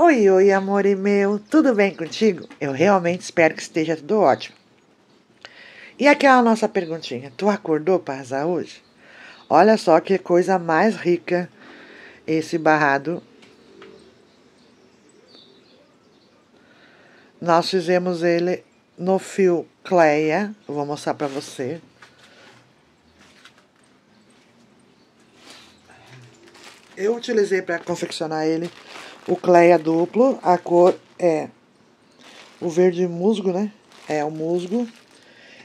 Oi, oi, amor e meu, tudo bem contigo? Eu realmente espero que esteja tudo ótimo. E aquela nossa perguntinha, tu acordou para arrasar hoje? Olha só que coisa mais rica esse barrado. Nós fizemos ele no fio Cleia, vou mostrar para você. Eu utilizei para confeccionar ele o clay é duplo, a cor é o verde musgo, né? É o musgo.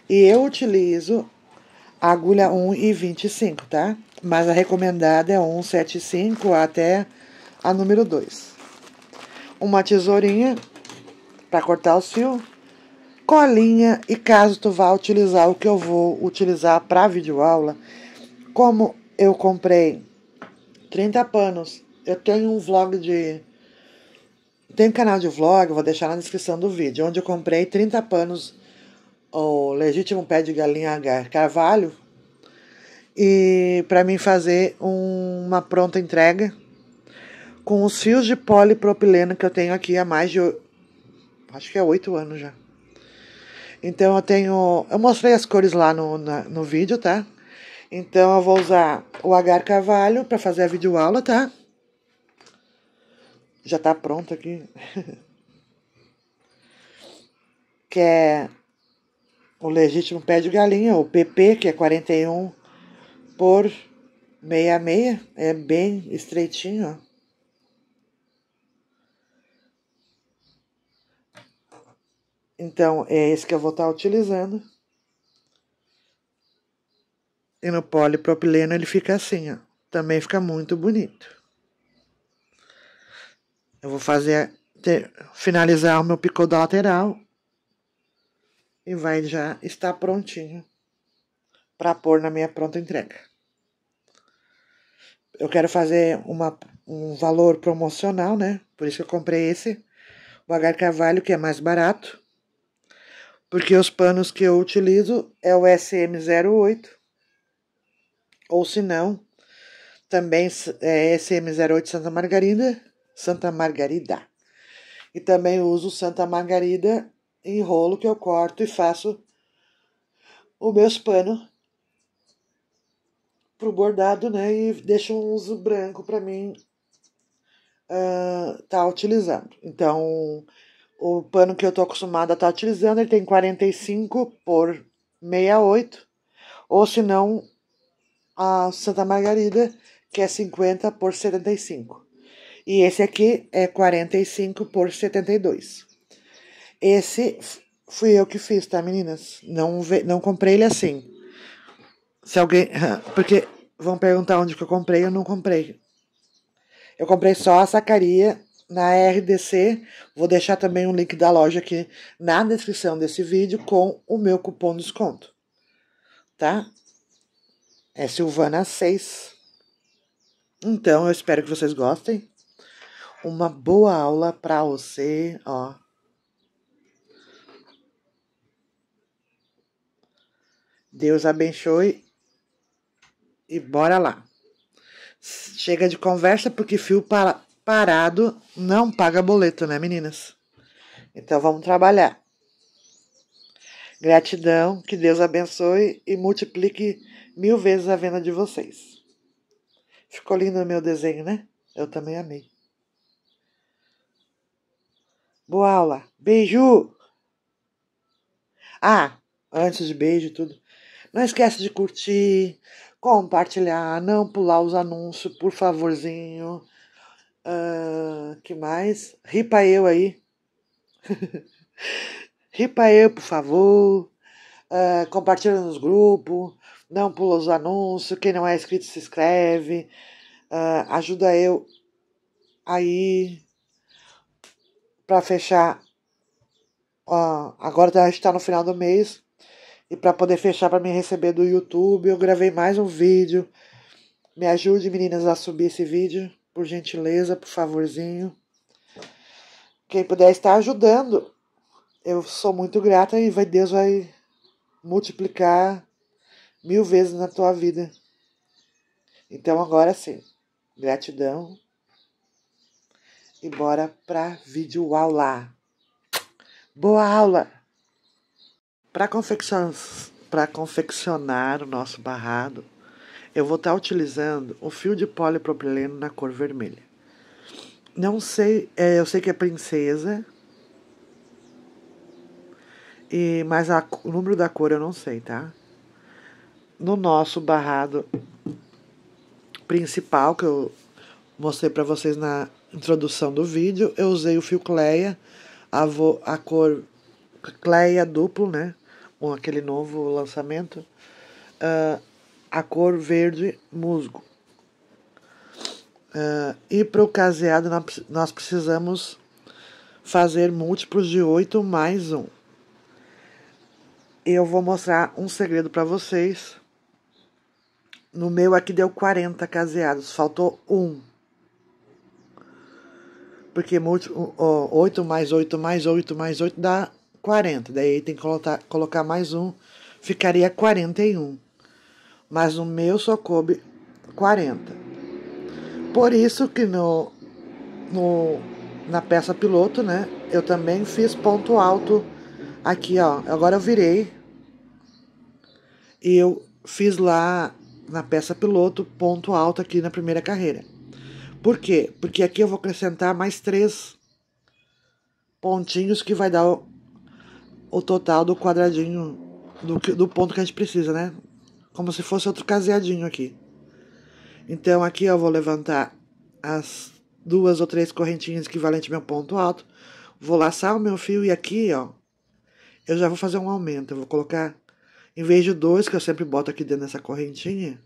E eu utilizo a agulha 1,25, tá? Mas a recomendada é 1,75 até a número 2. Uma tesourinha para cortar o fio, colinha e caso tu vá utilizar o que eu vou utilizar para videoaula, como eu comprei 30 panos, eu tenho um vlog de tem um canal de vlog, vou deixar na descrição do vídeo, onde eu comprei 30 panos, o legítimo pé de galinha H. Carvalho, e para mim fazer um, uma pronta entrega com os fios de polipropileno que eu tenho aqui há mais de. Acho que é oito anos já. Então eu tenho. Eu mostrei as cores lá no, na, no vídeo, tá? Então eu vou usar o agar carvalho para fazer a videoaula, tá? Já está pronto aqui. que é o legítimo pé de galinha, o PP, que é 41 por 66, é bem estreitinho. Então, é esse que eu vou estar tá utilizando. E no polipropileno ele fica assim, ó. Também fica muito bonito. Eu vou fazer ter, finalizar o meu picô da lateral e vai já estar prontinho para pôr na minha pronta entrega. Eu quero fazer uma, um valor promocional, né? Por isso eu comprei esse, o H Carvalho, que é mais barato, porque os panos que eu utilizo é o SM08, ou se não, também é SM08 Santa Margarida Santa Margarida. E também uso Santa Margarida em rolo que eu corto e faço os meus panos pro bordado, né? E deixo um uso branco para mim uh, tá utilizando. Então, o pano que eu tô acostumada a estar tá utilizando, ele tem 45 por 68, ou se não, a Santa Margarida, que é 50 por 75. E esse aqui é 45 por 72. Esse fui eu que fiz, tá, meninas? Não, não comprei ele assim. Se alguém. Porque vão perguntar onde que eu comprei, eu não comprei. Eu comprei só a sacaria na RDC. Vou deixar também um link da loja aqui na descrição desse vídeo com o meu cupom de desconto. Tá? É Silvana 6. Então, eu espero que vocês gostem uma boa aula para você, ó. Deus abençoe e bora lá. Chega de conversa porque fio parado não paga boleto, né, meninas? Então vamos trabalhar. Gratidão, que Deus abençoe e multiplique mil vezes a venda de vocês. Ficou lindo o meu desenho, né? Eu também amei. Boa aula. Beijo! Ah, antes de beijo tudo, não esquece de curtir, compartilhar, não pular os anúncios, por favorzinho. Uh, que mais? Ripa eu aí. Ripa eu, por favor. Uh, compartilha nos grupos. Não pula os anúncios. Quem não é inscrito, se inscreve. Uh, ajuda eu aí para fechar. agora a gente está no final do mês e para poder fechar para me receber do YouTube, eu gravei mais um vídeo. Me ajude, meninas, a subir esse vídeo, por gentileza, por favorzinho. Quem puder estar ajudando, eu sou muito grata e vai, Deus vai multiplicar mil vezes na tua vida. Então agora sim, gratidão e bora para vídeo aula. Boa aula! Para confeccionar, confeccionar o nosso barrado, eu vou estar tá utilizando o fio de polipropileno na cor vermelha. Não sei, é, eu sei que é princesa, e mas a, o número da cor eu não sei, tá? No nosso barrado principal que eu mostrei para vocês na introdução do vídeo, eu usei o fio Cleia, a, a cor Cleia duplo, né? Com aquele novo lançamento, uh, a cor verde musgo. Uh, e para o caseado, nós precisamos fazer múltiplos de 8 mais 1. Eu vou mostrar um segredo para vocês. No meu aqui deu 40 caseados, faltou um porque 8 mais 8 mais 8 mais 8 dá 40. Daí tem que colocar, colocar mais um, ficaria 41. Mas no meu só coube 40. Por isso que no, no, na peça piloto, né, eu também fiz ponto alto aqui, ó. Agora eu virei e eu fiz lá na peça piloto ponto alto aqui na primeira carreira. Por quê? Porque aqui eu vou acrescentar mais três pontinhos que vai dar o, o total do quadradinho do, do ponto que a gente precisa, né? Como se fosse outro caseadinho aqui. Então aqui eu vou levantar as duas ou três correntinhas equivalentes ao meu ponto alto. Vou laçar o meu fio e aqui, ó, eu já vou fazer um aumento. Eu vou colocar, em vez de dois que eu sempre boto aqui dentro dessa correntinha,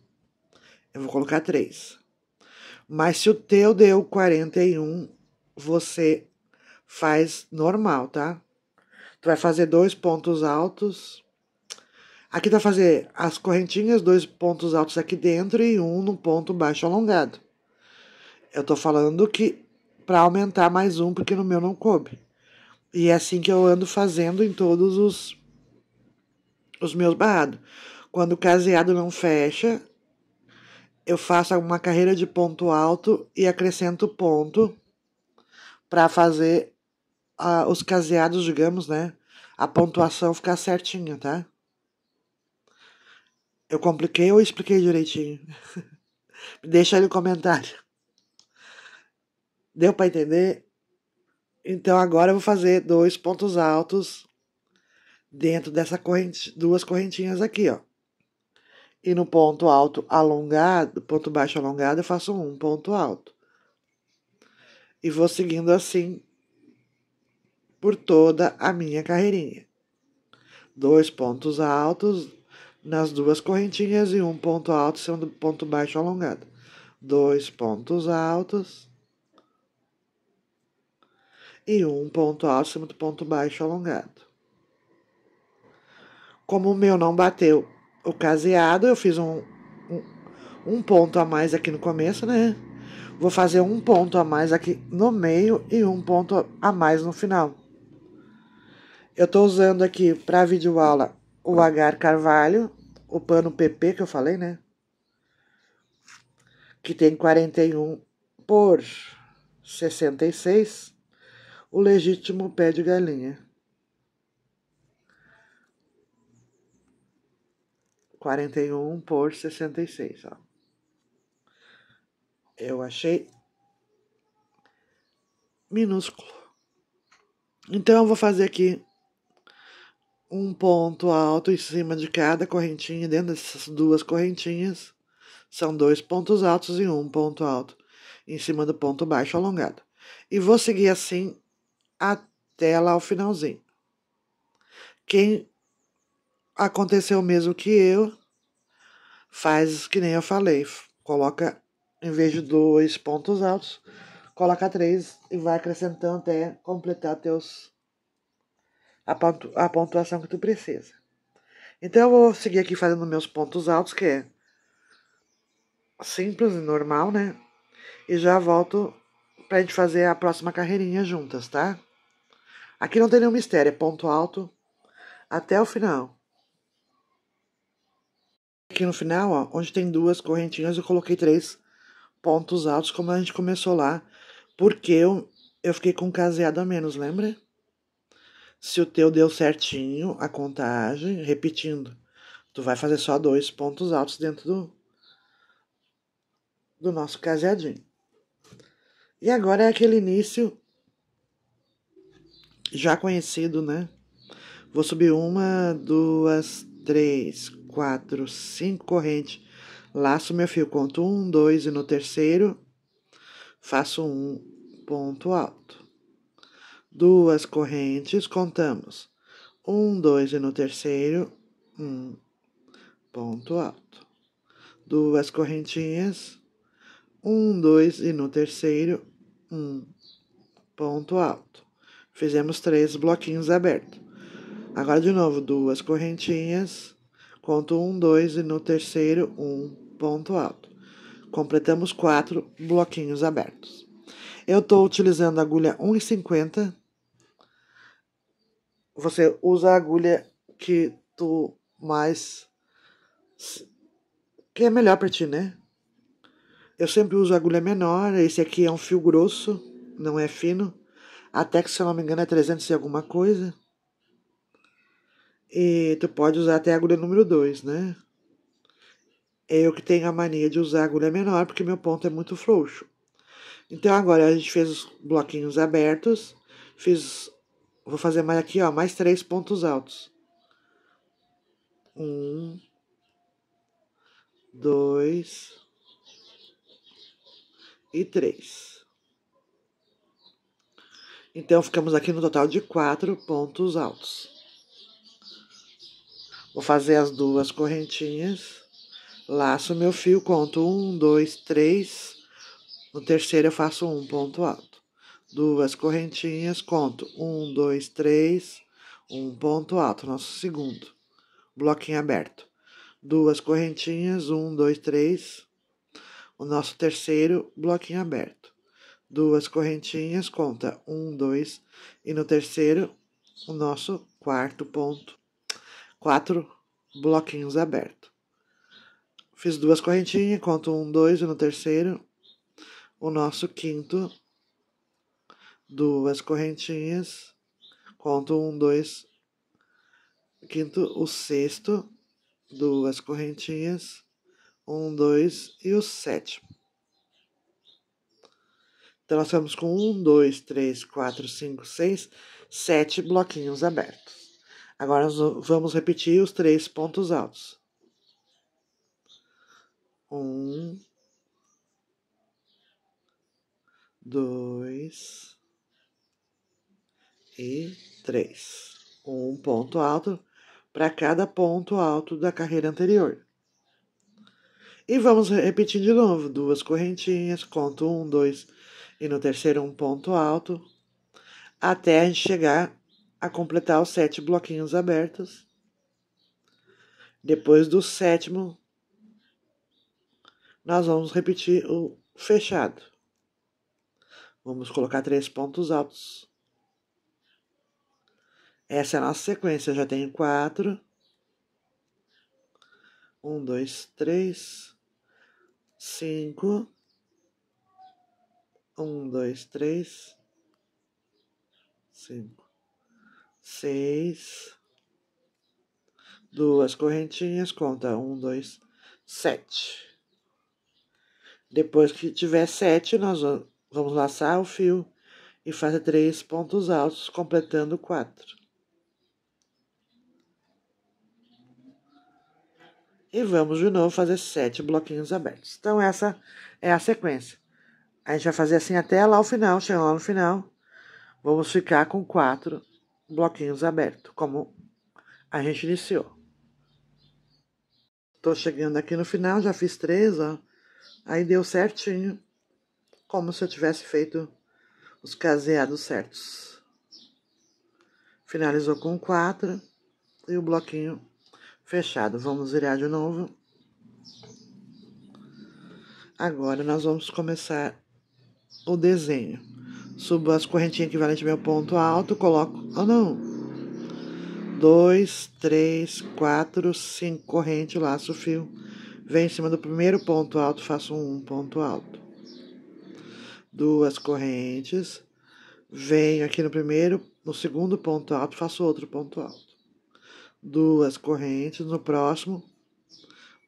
eu vou colocar três. Mas se o teu deu 41, você faz normal, tá? Tu vai fazer dois pontos altos. Aqui tá fazer as correntinhas, dois pontos altos aqui dentro e um no ponto baixo alongado. Eu tô falando que para aumentar mais um, porque no meu não coube. E é assim que eu ando fazendo em todos os, os meus barrados. Quando o caseado não fecha, eu faço uma carreira de ponto alto e acrescento ponto para fazer uh, os caseados, digamos, né? A pontuação ficar certinha, tá? Eu compliquei ou expliquei direitinho? Deixa aí no comentário. Deu para entender? Então agora eu vou fazer dois pontos altos dentro dessa corrente, duas correntinhas aqui, ó e no ponto alto alongado, ponto baixo alongado, eu faço um ponto alto. E vou seguindo assim por toda a minha carreirinha. Dois pontos altos nas duas correntinhas e um ponto alto sendo ponto baixo alongado. Dois pontos altos e um ponto alto sendo ponto baixo alongado. Como o meu não bateu caseado, eu fiz um, um, um ponto a mais aqui no começo, né? Vou fazer um ponto a mais aqui no meio e um ponto a mais no final. Eu estou usando aqui para videoaula o agar Carvalho, o pano PP que eu falei, né? Que tem 41 por 66, o legítimo pé de galinha. 41 por 66, ó. Eu achei minúsculo. Então, eu vou fazer aqui um ponto alto em cima de cada correntinha, dentro dessas duas correntinhas, são dois pontos altos e um ponto alto em cima do ponto baixo alongado. E vou seguir assim até lá o finalzinho. Quem aconteceu o mesmo que eu, faz que nem eu falei. Coloca, em vez de dois pontos altos, coloca três e vai acrescentando até completar teus, a, pontu, a pontuação que tu precisa. Então eu vou seguir aqui fazendo meus pontos altos, que é simples e normal, né? E já volto pra gente fazer a próxima carreirinha juntas, tá? Aqui não tem nenhum mistério, é ponto alto até o final. Aqui no final, ó, onde tem duas correntinhas, eu coloquei três pontos altos, como a gente começou lá, porque eu, eu fiquei com um caseado a menos, lembra? Se o teu deu certinho a contagem, repetindo, tu vai fazer só dois pontos altos dentro do, do nosso caseadinho. E agora é aquele início já conhecido, né? Vou subir uma, duas, três, quatro, cinco corrente. Laço meu fio, conto um, dois e no terceiro faço um ponto alto. Duas correntes, contamos um, dois e no terceiro um ponto alto. Duas correntinhas, um, dois e no terceiro um ponto alto. Fizemos três bloquinhos abertos. Agora de novo duas correntinhas Conto um, dois e no terceiro, um ponto alto. Completamos quatro bloquinhos abertos. Eu estou utilizando a agulha 1,50. Você usa a agulha que tu mais. que é melhor para ti, né? Eu sempre uso agulha menor. Esse aqui é um fio grosso, não é fino. Até que, se eu não me engano, é 300 e alguma coisa. E tu pode usar até a agulha número 2, né? Eu que tenho a mania de usar agulha menor porque meu ponto é muito frouxo. Então agora a gente fez os bloquinhos abertos, fiz vou fazer mais aqui, ó, mais três pontos altos. Um, dois e três. Então ficamos aqui no total de quatro pontos altos. Vou fazer as duas correntinhas. Laço meu fio, conto um, dois, três. No terceiro eu faço um ponto alto. Duas correntinhas, conto um, dois, três. Um ponto alto, nosso segundo. Bloquinho aberto. Duas correntinhas, um, dois, três. O nosso terceiro, bloquinho aberto. Duas correntinhas, conta um, dois. E no terceiro, o nosso quarto ponto quatro bloquinhos abertos. Fiz duas correntinhas, conto um, dois, e no terceiro, o nosso quinto, duas correntinhas, conto um, dois, quinto, o sexto, duas correntinhas, um, dois e o sétimo. Então, nós estamos com um, dois, três, quatro, cinco, seis, sete bloquinhos abertos. Agora nós vamos repetir os três pontos altos. Um, dois e três. Um ponto alto para cada ponto alto da carreira anterior. E vamos repetir de novo: duas correntinhas, conto um, dois, e no terceiro um ponto alto, até a gente chegar a completar os sete bloquinhos abertos. Depois do sétimo, nós vamos repetir o fechado. Vamos colocar três pontos altos. Essa é a nossa sequência. já tenho quatro. Um, dois, três. Cinco. Um, dois, três. Cinco seis, duas correntinhas, conta um, dois, sete. Depois que tiver sete, nós vamos laçar o fio e fazer três pontos altos, completando quatro. E vamos de novo fazer sete bloquinhos abertos. Então, essa é a sequência. A gente vai fazer assim até lá o final, chegando lá no final. Vamos ficar com quatro bloquinhos abertos, como a gente iniciou. Tô chegando aqui no final, já fiz três, ó. Aí deu certinho, como se eu tivesse feito os caseados certos. Finalizou com quatro e o bloquinho fechado. Vamos virar de novo. Agora, nós vamos começar o desenho. Subo as correntinhas equivalentes ao meu ponto alto, coloco. Oh, não! Dois, três, quatro, cinco corrente, laço fio. Vem em cima do primeiro ponto alto, faço um ponto alto. Duas correntes. Venho aqui no primeiro, no segundo ponto alto, faço outro ponto alto. Duas correntes, no próximo,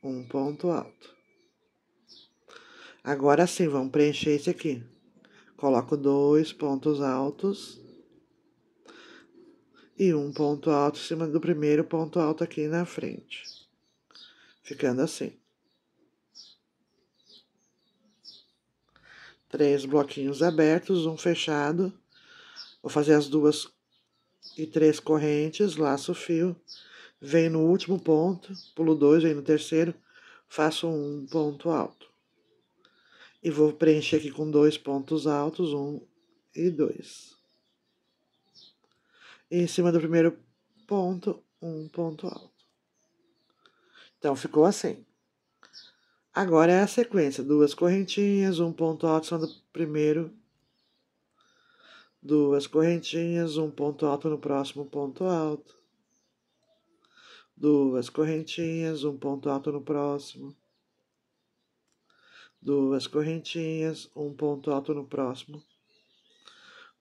um ponto alto. Agora sim, vamos preencher esse aqui coloco dois pontos altos e um ponto alto em cima do primeiro ponto alto aqui na frente, ficando assim. Três bloquinhos abertos, um fechado. Vou fazer as duas e três correntes, laço o fio, venho no último ponto, pulo dois, venho no terceiro, faço um ponto alto e vou preencher aqui com dois pontos altos, um e dois. E em cima do primeiro ponto, um ponto alto. Então, ficou assim. Agora é a sequência, duas correntinhas, um ponto alto no primeiro, duas correntinhas, um ponto alto no próximo ponto alto, duas correntinhas, um ponto alto no próximo, duas correntinhas, um ponto alto no próximo,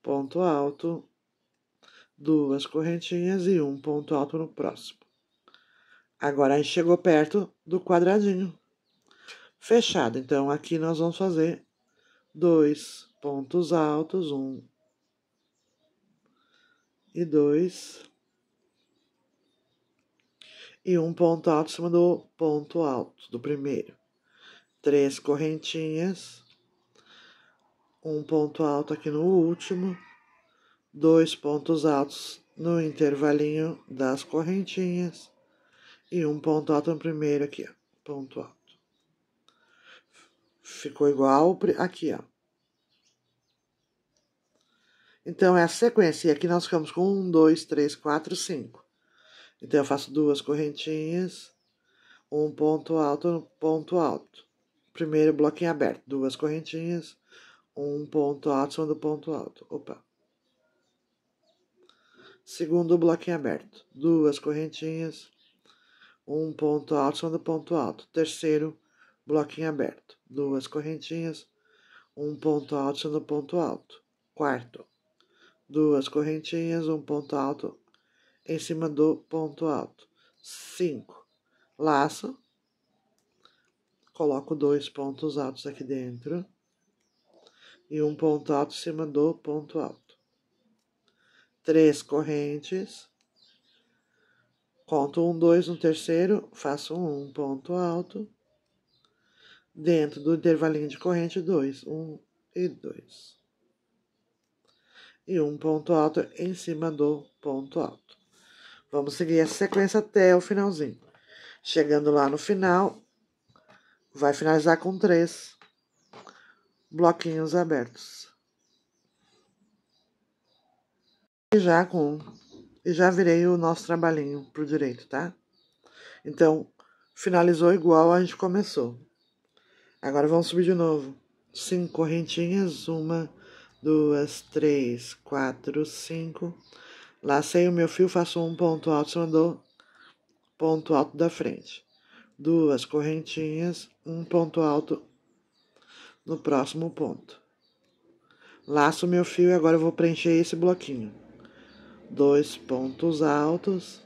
ponto alto, duas correntinhas e um ponto alto no próximo. Agora a gente chegou perto do quadradinho fechado, então aqui nós vamos fazer dois pontos altos, um e dois, e um ponto alto em cima do ponto alto do primeiro três correntinhas, um ponto alto aqui no último, dois pontos altos no intervalinho das correntinhas e um ponto alto no primeiro aqui, ó, ponto alto. Ficou igual aqui, ó. Então, é a sequência. E aqui nós ficamos com um, dois, três, quatro, cinco. Então, eu faço duas correntinhas, um ponto alto, um ponto alto Primeiro bloquinho aberto, duas correntinhas, um ponto alto cima do ponto alto. Opa. Segundo bloquinho aberto, duas correntinhas, um ponto alto cima do ponto alto. Terceiro bloquinho aberto, duas correntinhas, um ponto alto cima do ponto alto. Quarto, duas correntinhas, um ponto alto em cima do ponto alto. Cinco, laço, coloco dois pontos altos aqui dentro e um ponto alto em cima do ponto alto. Três correntes, conto um, dois no terceiro, faço um, ponto alto. Dentro do intervalinho de corrente, dois, um e dois. E um ponto alto em cima do ponto alto. Vamos seguir essa sequência até o finalzinho. Chegando lá no final, vai finalizar com três bloquinhos abertos. E já com e já virei o nosso trabalhinho pro direito, tá? Então, finalizou igual a gente começou. Agora vamos subir de novo. Cinco correntinhas, uma, duas, três, quatro, cinco. Lacei o meu fio, faço um ponto alto, cima do ponto alto da frente duas correntinhas, um ponto alto no próximo ponto. Laço meu fio e agora eu vou preencher esse bloquinho. Dois pontos altos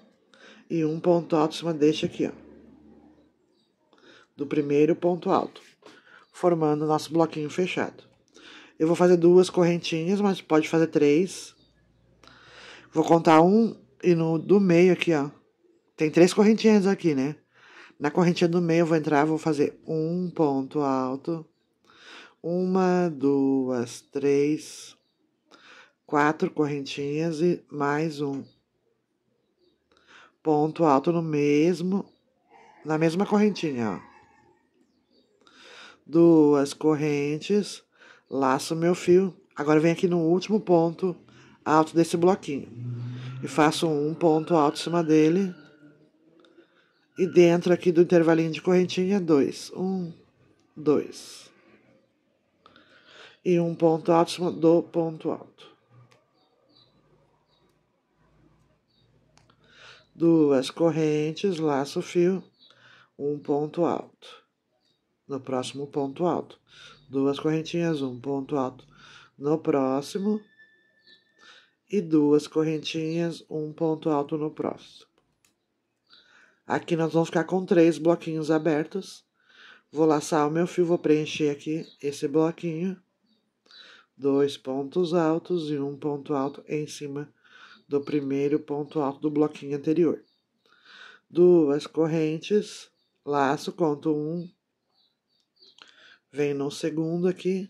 e um ponto alto em cima deste aqui, ó. Do primeiro ponto alto, formando nosso bloquinho fechado. Eu vou fazer duas correntinhas, mas pode fazer três. Vou contar um e no do meio aqui, ó. Tem três correntinhas aqui, né? Na correntinha do meio eu vou entrar, vou fazer um ponto alto. Uma, duas, três, quatro correntinhas e mais um ponto alto no mesmo, na mesma correntinha, ó. Duas correntes, laço meu fio. Agora vem aqui no último ponto alto desse bloquinho e faço um ponto alto em cima dele e dentro aqui do intervalinho de correntinha, dois. Um, dois. E um ponto alto do ponto alto. Duas correntes, laço fio, um ponto alto. No próximo ponto alto. Duas correntinhas, um ponto alto. No próximo. E duas correntinhas, um ponto alto no próximo. Aqui nós vamos ficar com três bloquinhos abertos. Vou laçar o meu fio, vou preencher aqui esse bloquinho. Dois pontos altos e um ponto alto em cima do primeiro ponto alto do bloquinho anterior. Duas correntes, laço, conto um. Venho no segundo aqui.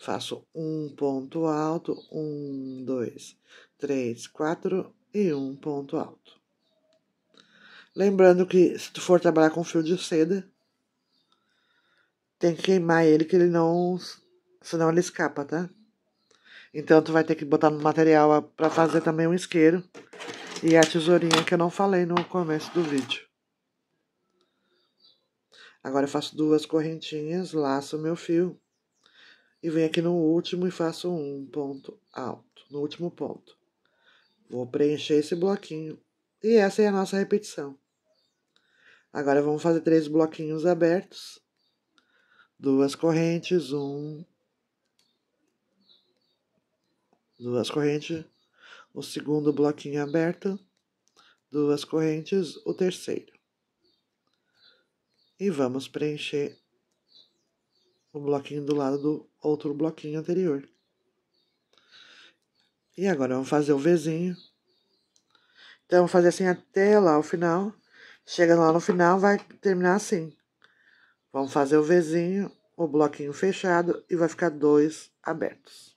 Faço um ponto alto, um, dois, três, quatro e um ponto alto. Lembrando que se tu for trabalhar com fio de seda, tem que queimar ele que ele não. Senão ele escapa, tá? Então tu vai ter que botar no material para fazer também um isqueiro. E a tesourinha que eu não falei no começo do vídeo. Agora eu faço duas correntinhas, laço meu fio. E venho aqui no último e faço um ponto alto. No último ponto. Vou preencher esse bloquinho. E essa é a nossa repetição. Agora vamos fazer três bloquinhos abertos, duas correntes, um, duas correntes, o segundo bloquinho aberto, duas correntes, o terceiro. E vamos preencher o bloquinho do lado do outro bloquinho anterior. E agora vamos fazer o Vzinho. Então, vou fazer assim até lá o final. Chega lá no final, vai terminar assim. Vamos fazer o Vzinho, o bloquinho fechado e vai ficar dois abertos.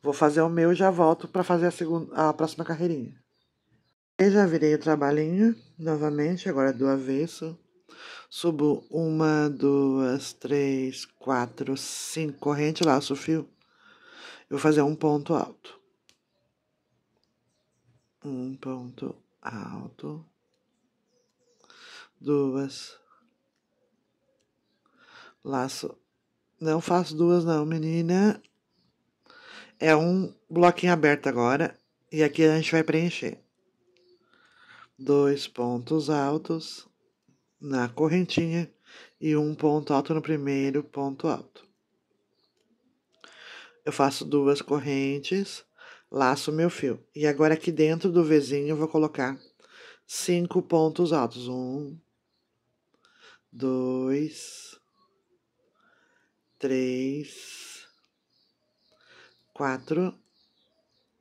Vou fazer o meu e já volto para fazer a, segunda, a próxima carreirinha. Eu já virei o trabalhinho novamente, agora é do avesso. Subo uma, duas, três, quatro, cinco corrente, laço fio. Eu vou fazer um ponto alto. Um ponto alto duas. Laço. Não faço duas, não, menina. É um bloquinho aberto agora. E aqui a gente vai preencher. Dois pontos altos na correntinha e um ponto alto no primeiro ponto alto. Eu faço duas correntes, laço meu fio. E agora aqui dentro do vizinho eu vou colocar cinco pontos altos. Um, dois, três, quatro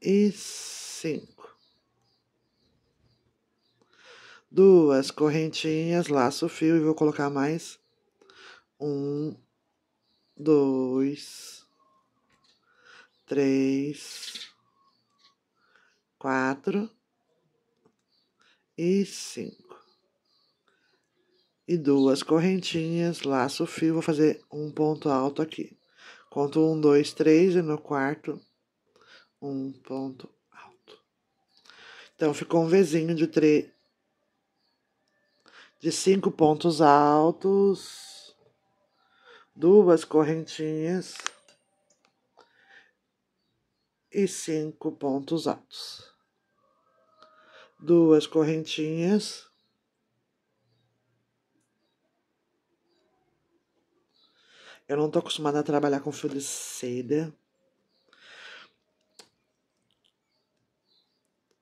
e cinco. Duas correntinhas, laço o fio e vou colocar mais um, dois, três, quatro e cinco e duas correntinhas, laço fio, vou fazer um ponto alto aqui. Conto um, dois, três e no quarto, um ponto alto. Então, ficou um vizinho de três, de cinco pontos altos, duas correntinhas e cinco pontos altos. Duas correntinhas Eu não tô acostumada a trabalhar com fio de seda.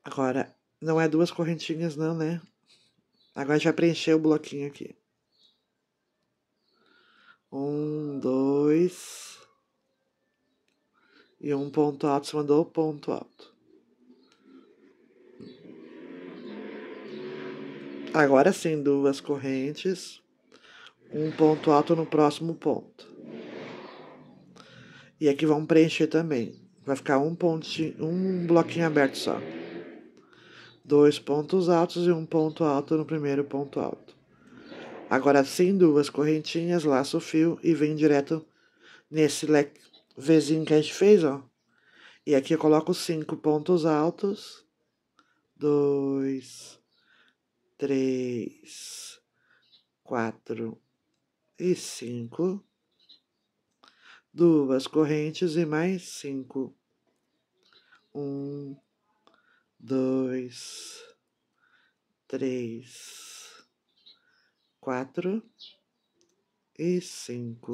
Agora, não é duas correntinhas não, né? Agora a gente vai preencher o bloquinho aqui. Um, dois. E um ponto alto, você mandou ponto alto. Agora sim, duas correntes. Um ponto alto no próximo ponto. E aqui é vamos preencher também. Vai ficar um pontinho, um bloquinho aberto só. Dois pontos altos e um ponto alto no primeiro ponto alto. Agora sim, duas correntinhas, laço o fio e vem direto nesse leque vizinho que a gente fez, ó. E aqui eu coloco cinco pontos altos. Dois, três, quatro e cinco duas correntes e mais cinco. Um, dois, três, quatro e cinco.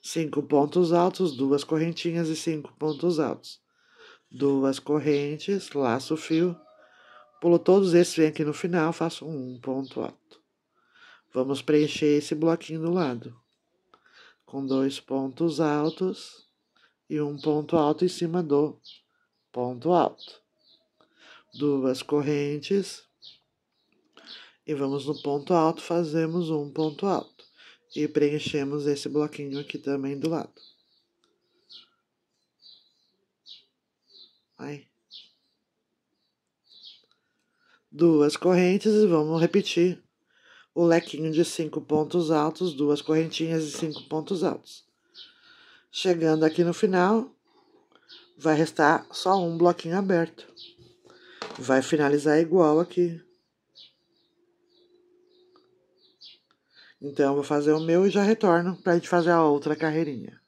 Cinco pontos altos, duas correntinhas e cinco pontos altos. Duas correntes, laço o fio. Pulo todos esses, vem aqui no final, faço um ponto alto. Vamos preencher esse bloquinho do lado com dois pontos altos e um ponto alto em cima do ponto alto. Duas correntes e vamos no ponto alto, fazemos um ponto alto e preenchemos esse bloquinho aqui também do lado. Aí. Duas correntes e vamos repetir o lequinho de cinco pontos altos, duas correntinhas de cinco pontos altos. Chegando aqui no final, vai restar só um bloquinho aberto. Vai finalizar igual aqui. Então, vou fazer o meu e já retorno pra gente fazer a outra carreirinha.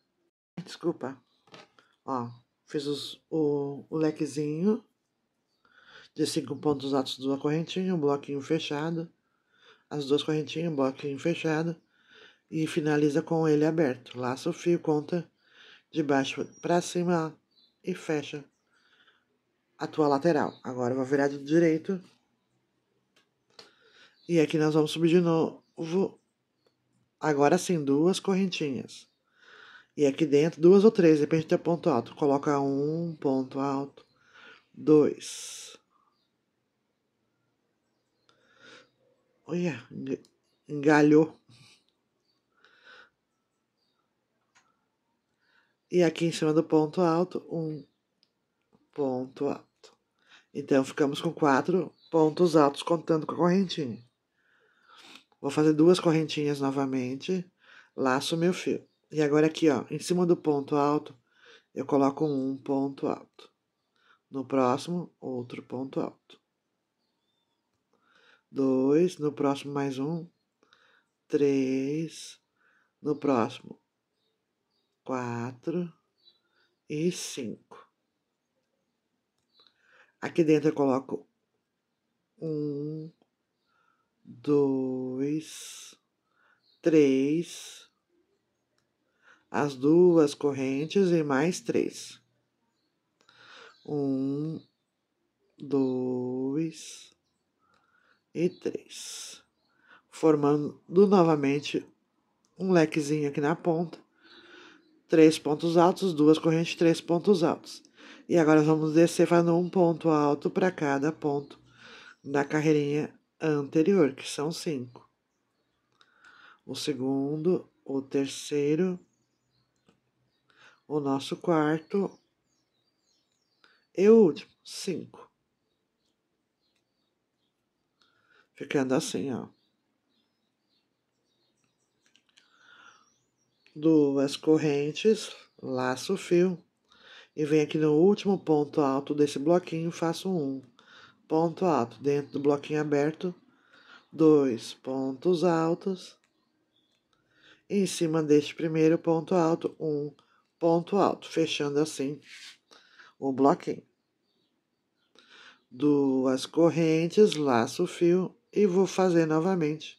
Desculpa. Ó, fiz os, o, o lequezinho de cinco pontos altos duas uma correntinha, um bloquinho fechado as duas correntinhas, um bloquinho fechado e finaliza com ele aberto. Laça o fio, conta de baixo para cima e fecha a tua lateral. Agora vou virar do direito. E aqui nós vamos subir de novo. Agora sim, duas correntinhas. E aqui dentro, duas ou três, depende do teu ponto alto. Coloca um ponto alto, dois, Olha, engalhou. E aqui em cima do ponto alto, um ponto alto. Então, ficamos com quatro pontos altos contando com a correntinha. Vou fazer duas correntinhas novamente, laço meu fio. E agora aqui, ó, em cima do ponto alto, eu coloco um ponto alto. No próximo, outro ponto alto dois, no próximo mais um, três, no próximo quatro e cinco. Aqui dentro eu coloco um, dois, três, as duas correntes e mais três. Um, dois, e 3, formando novamente um lequezinho aqui na ponta, três pontos altos, duas correntes, três pontos altos. E agora vamos descer fazendo um ponto alto para cada ponto da carreirinha anterior, que são cinco. O segundo, o terceiro, o nosso quarto e o último, cinco. Ficando assim, ó. Duas correntes, laço o fio. E vem aqui no último ponto alto desse bloquinho, faço um ponto alto dentro do bloquinho aberto, dois pontos altos. em cima deste primeiro ponto alto, um ponto alto, fechando assim o bloquinho. Duas correntes, laço o fio e vou fazer novamente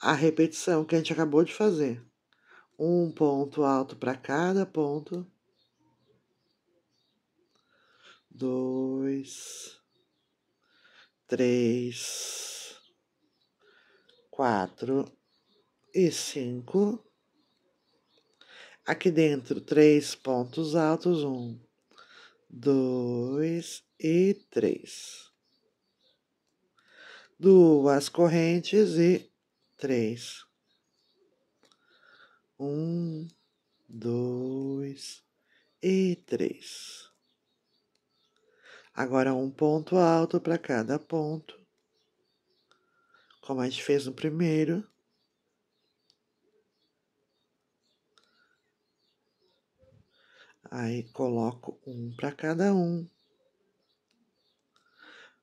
a repetição que a gente acabou de fazer. Um ponto alto para cada ponto. Dois, três, quatro e cinco. Aqui dentro, três pontos altos. Um, dois e três duas correntes e três. Um, dois e três. Agora um ponto alto para cada ponto, como a gente fez no primeiro. Aí coloco um para cada um.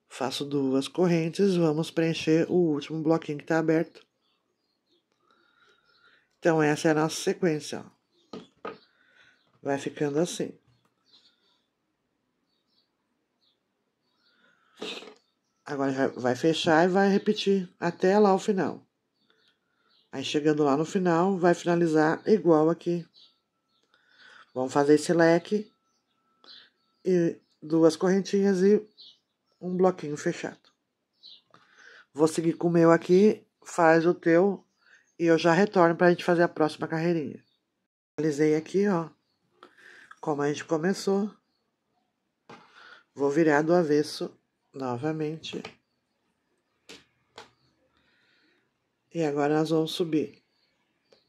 Faço duas correntes, vamos preencher o último bloquinho que está aberto. Então, essa é a nossa sequência. Ó. Vai ficando assim. Agora vai fechar e vai repetir até lá o final. Aí chegando lá no final, vai finalizar igual aqui. Vamos fazer esse leque e duas correntinhas e um bloquinho fechado. Vou seguir com o meu aqui, faz o teu e eu já retorno para a gente fazer a próxima carreirinha. Finalizei aqui, ó, como a gente começou. Vou virar do avesso novamente. E agora nós vamos subir.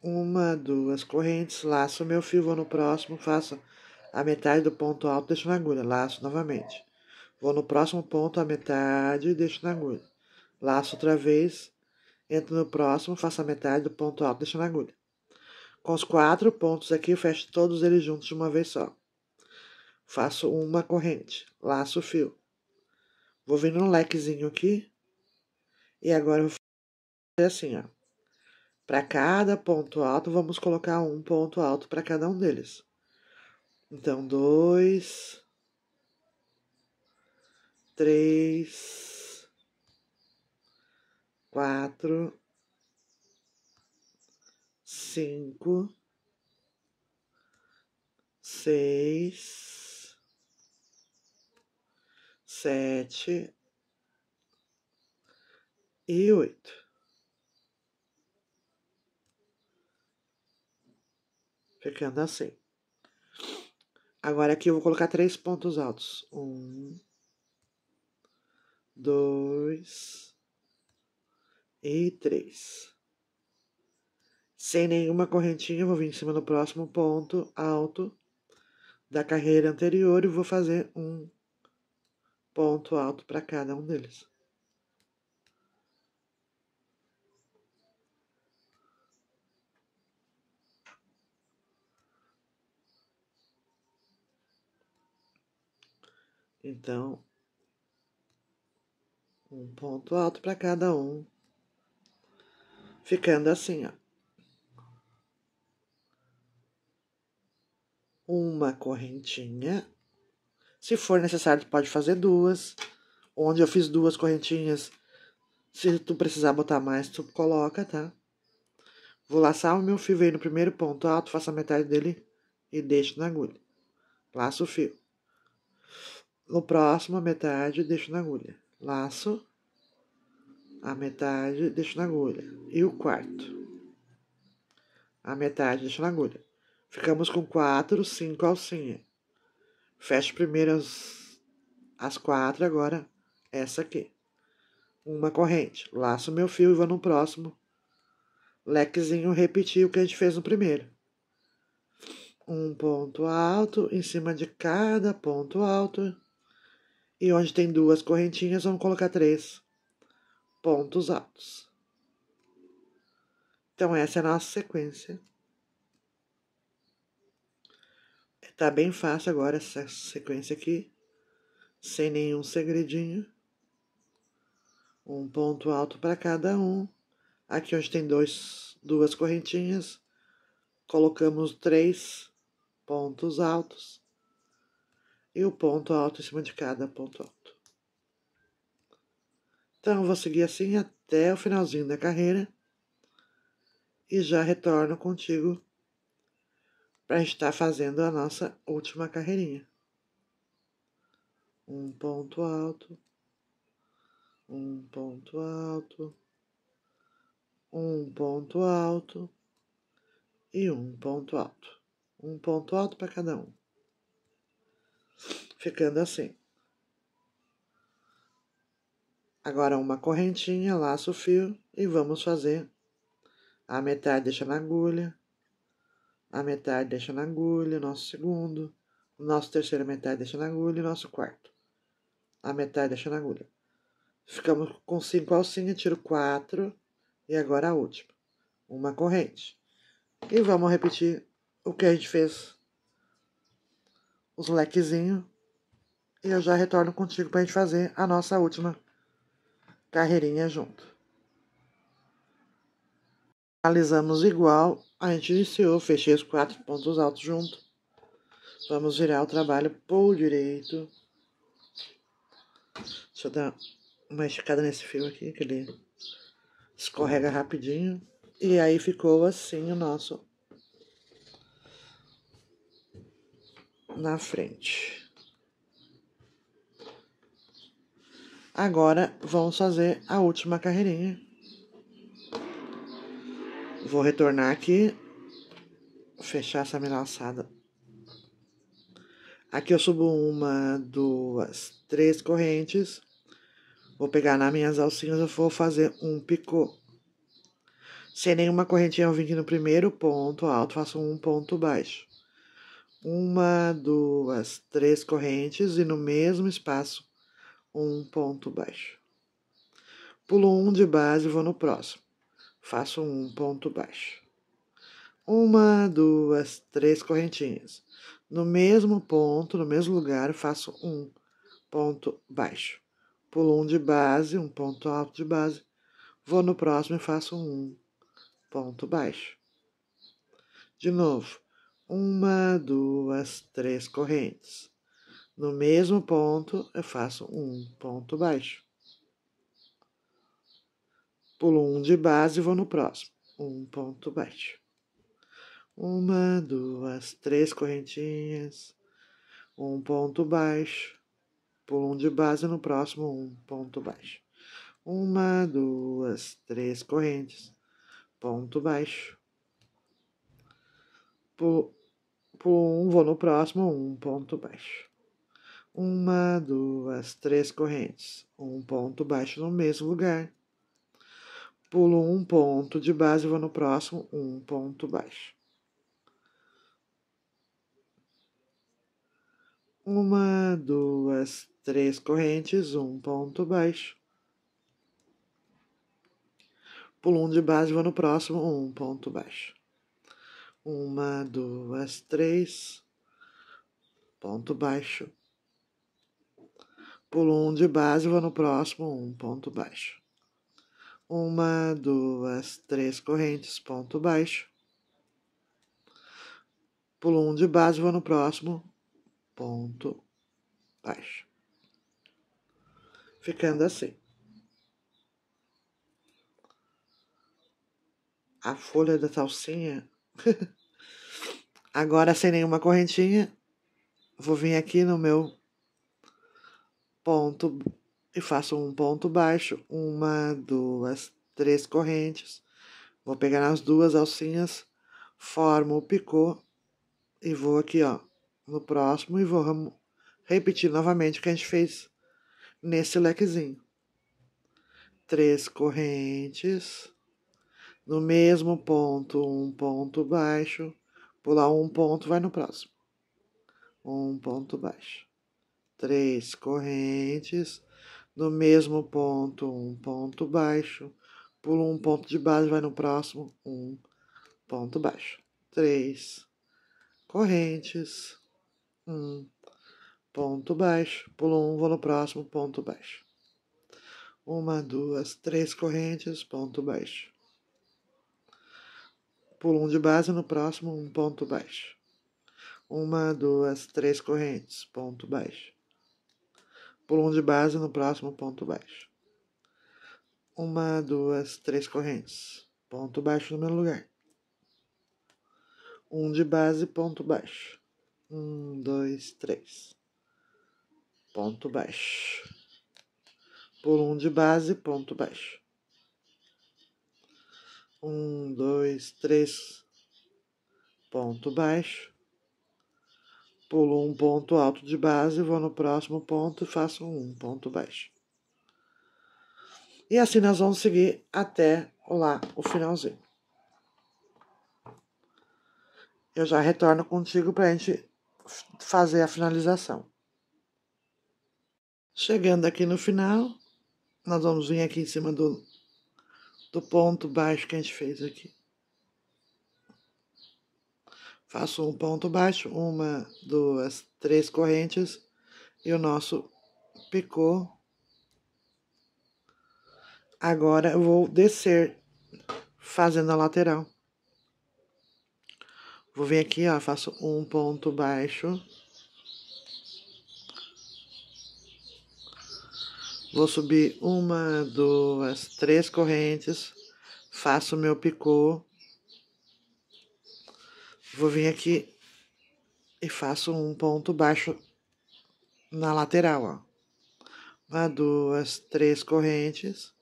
Uma, duas correntes, laço meu fio, vou no próximo, faço a metade do ponto alto, deixo na agulha, laço novamente. Vou no próximo ponto a metade e deixo na agulha. Laço outra vez, entro no próximo, faço a metade do ponto alto, deixo na agulha. Com os quatro pontos aqui, eu fecho todos eles juntos de uma vez só. Faço uma corrente, laço o fio. Vou vir num lequezinho aqui. E agora eu vou fazer assim, ó. Para cada ponto alto, vamos colocar um ponto alto para cada um deles. Então, dois, três, quatro, cinco, seis, sete e oito. Ficando assim. Agora aqui eu vou colocar três pontos altos. Um, dois e três. Sem nenhuma correntinha, vou vir em cima do próximo ponto alto da carreira anterior e vou fazer um ponto alto para cada um deles. Então, um ponto alto para cada um, ficando assim, ó. Uma correntinha. Se for necessário, pode fazer duas. Onde eu fiz duas correntinhas, se tu precisar botar mais, tu coloca, tá? Vou laçar o meu fio aí no primeiro ponto alto, faço a metade dele e deixo na agulha. Laço o fio. No próximo, a metade, deixo na agulha laço a metade, deixo na agulha. E o quarto? A metade, deixo na agulha. Ficamos com quatro, cinco alcinha. Fecho primeiro as, as quatro, agora essa aqui. Uma corrente. Laço meu fio e vou no próximo. Lequezinho, repetir o que a gente fez no primeiro. Um ponto alto em cima de cada ponto alto e onde tem duas correntinhas, vamos colocar três pontos altos. Então, essa é a nossa sequência. Tá bem fácil agora essa sequência aqui, sem nenhum segredinho. Um ponto alto para cada um. Aqui onde tem dois, duas correntinhas, colocamos três pontos altos e o ponto alto em cima de cada ponto alto. Então, vou seguir assim até o finalzinho da carreira e já retorno contigo para estar fazendo a nossa última carreirinha. Um ponto alto, um ponto alto, um ponto alto e um ponto alto. Um ponto alto para cada um ficando assim. Agora uma correntinha, laço o fio e vamos fazer. A metade deixa na agulha, a metade deixa na agulha, nosso segundo, nosso terceiro metade deixa na agulha e nosso quarto. A metade deixa na agulha. Ficamos com cinco alcinhas, tiro quatro e agora a última, uma corrente. E vamos repetir o que a gente fez os lequezinhos. E eu já retorno contigo para a gente fazer a nossa última carreirinha junto. Finalizamos igual, a gente iniciou, fechei os quatro pontos altos junto. Vamos virar o trabalho por direito. Deixa eu dar uma esticada nesse fio aqui, que ele escorrega rapidinho. E aí ficou assim o nosso na frente. Agora vamos fazer a última carreirinha. Vou retornar aqui, fechar essa minha laçada. Aqui eu subo uma, duas, três correntes. Vou pegar nas minhas alcinhas, eu vou fazer um picô. Sem nenhuma correntinha, eu vim aqui no primeiro ponto alto, faço um ponto baixo uma, duas, três correntes e no mesmo espaço um ponto baixo. Pulo um de base e vou no próximo. Faço um ponto baixo. Uma, duas, três correntinhas. No mesmo ponto, no mesmo lugar, faço um ponto baixo. Pulo um de base, um ponto alto de base. Vou no próximo e faço um ponto baixo. De novo uma, duas, três correntes. No mesmo ponto, eu faço um ponto baixo. Pulo um de base e vou no próximo. Um ponto baixo. Uma, duas, três correntinhas. Um ponto baixo. Pulo um de base no próximo, um ponto baixo. Uma, duas, três correntes. Ponto baixo. Pulo Pum, tipo, vou no próximo, um ponto baixo. Uma, duas, três correntes. Um ponto baixo no mesmo lugar. Pulo um ponto de base, vou no próximo, um ponto baixo. Uma, duas, três correntes, um ponto baixo. Pulo um de base, vou no próximo, um ponto baixo uma, duas, três. Ponto baixo. Pulo um de base, vou no próximo, um ponto baixo. Uma, duas, três correntes, ponto baixo. Pulo um de base, vou no próximo, ponto baixo. Ficando assim. A folha da salsinha Agora, sem nenhuma correntinha, vou vir aqui no meu ponto e faço um ponto baixo, uma, duas, três correntes. Vou pegar nas duas alcinhas, formo o picô e vou aqui, ó, no próximo e vou repetir novamente o que a gente fez nesse lequezinho. Três correntes no mesmo ponto, um ponto baixo, pular um ponto, vai no próximo. Um ponto baixo. Três correntes, no mesmo ponto, um ponto baixo, pula um ponto de base, vai no próximo, um ponto baixo. Três correntes, um ponto baixo, pula um, vou no próximo, ponto baixo. Uma, duas, três correntes, ponto baixo. Pulo um de base no próximo, um ponto baixo. Uma, duas, três correntes, ponto baixo. Pulo um de base no próximo, ponto baixo. Uma, duas, três correntes, ponto baixo no meu lugar. Um de base, ponto baixo. Um, dois, três. Ponto baixo. Pulo um de base, ponto baixo um, dois, três, ponto baixo, pulo um ponto alto de base, vou no próximo ponto e faço um ponto baixo. E assim nós vamos seguir até lá o finalzinho. Eu já retorno contigo para a gente fazer a finalização. Chegando aqui no final, nós vamos vir aqui em cima do do ponto baixo que a gente fez aqui. Faço um ponto baixo, uma, duas, três correntes e o nosso picô. Agora vou descer fazendo a lateral. Vou vir aqui, ó, faço um ponto baixo. Vou subir uma, duas, três correntes. Faço meu picô. Vou vir aqui e faço um ponto baixo na lateral, ó. Uma, duas, três correntes.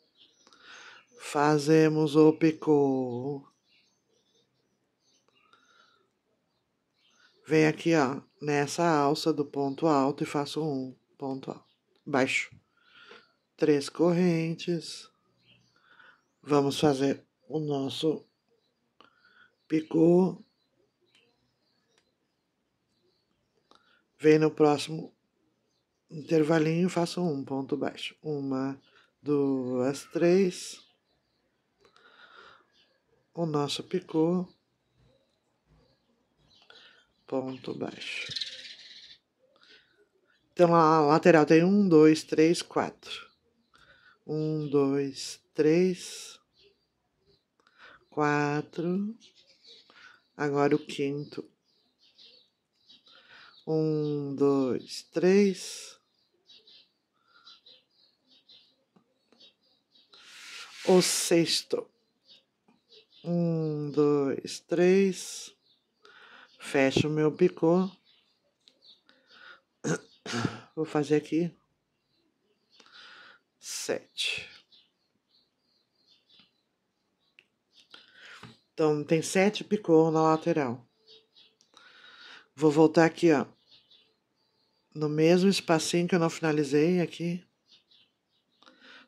Fazemos o picô. Vem aqui, ó, nessa alça do ponto alto e faço um ponto alto, baixo três correntes. Vamos fazer o nosso picô. Vem no próximo intervalinho, faço um ponto baixo. Uma, duas, três. O nosso picô. Ponto baixo. Então, a lateral tem um, dois, três, quatro um, dois, três, quatro, agora o quinto, um, dois, três, o sexto, um, dois, três, fecho o meu picô, vou fazer aqui sete. Então, tem sete picô na lateral. Vou voltar aqui, ó. No mesmo espacinho que eu não finalizei aqui.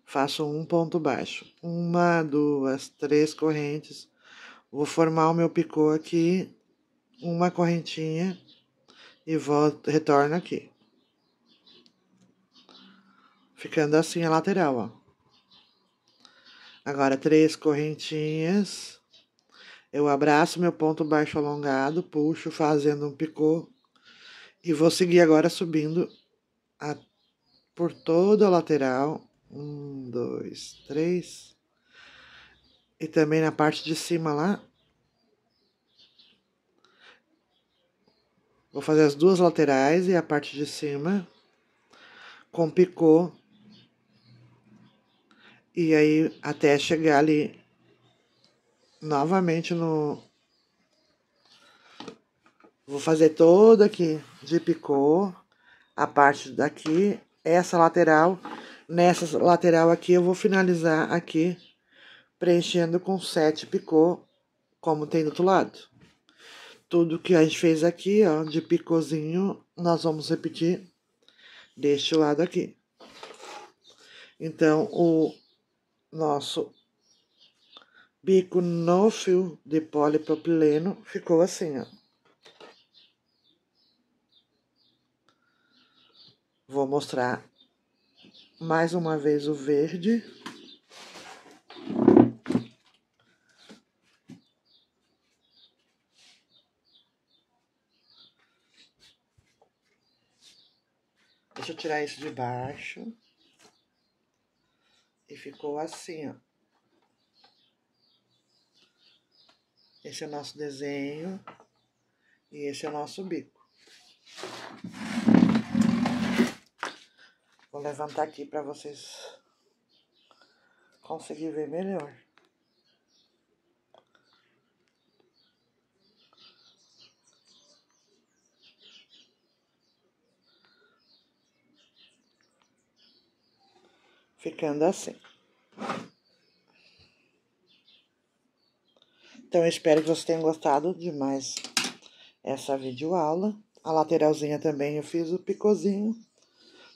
Faço um ponto baixo. Uma, duas, três correntes. Vou formar o meu picô aqui. Uma correntinha. E volto, retorno aqui ficando assim a lateral, ó. Agora, três correntinhas. Eu abraço meu ponto baixo alongado, puxo fazendo um picô. E vou seguir agora subindo a, por toda a lateral. Um, dois, três. E também na parte de cima lá. Vou fazer as duas laterais e a parte de cima com picô e aí até chegar ali novamente no. Vou fazer toda aqui de picô, a parte daqui, essa lateral. Nessa lateral aqui eu vou finalizar aqui, preenchendo com sete picô, como tem do outro lado. Tudo que a gente fez aqui, ó, de picôzinho, nós vamos repetir deste lado aqui. Então, o nosso bico no fio de polipropileno ficou assim, ó. Vou mostrar mais uma vez o verde. Deixa eu tirar isso de baixo. E ficou assim, ó. Esse é o nosso desenho e esse é o nosso bico. Vou levantar aqui para vocês conseguirem ver melhor. ficando assim. Então, eu espero que vocês tenham gostado de mais essa videoaula. A lateralzinha também eu fiz o picozinho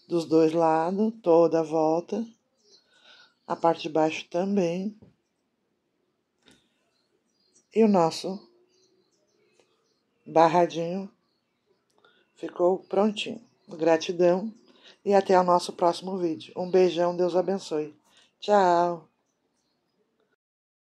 dos dois lados, toda a volta. A parte de baixo também. E o nosso barradinho ficou prontinho. Gratidão e até o nosso próximo vídeo. Um beijão, Deus abençoe. Tchau!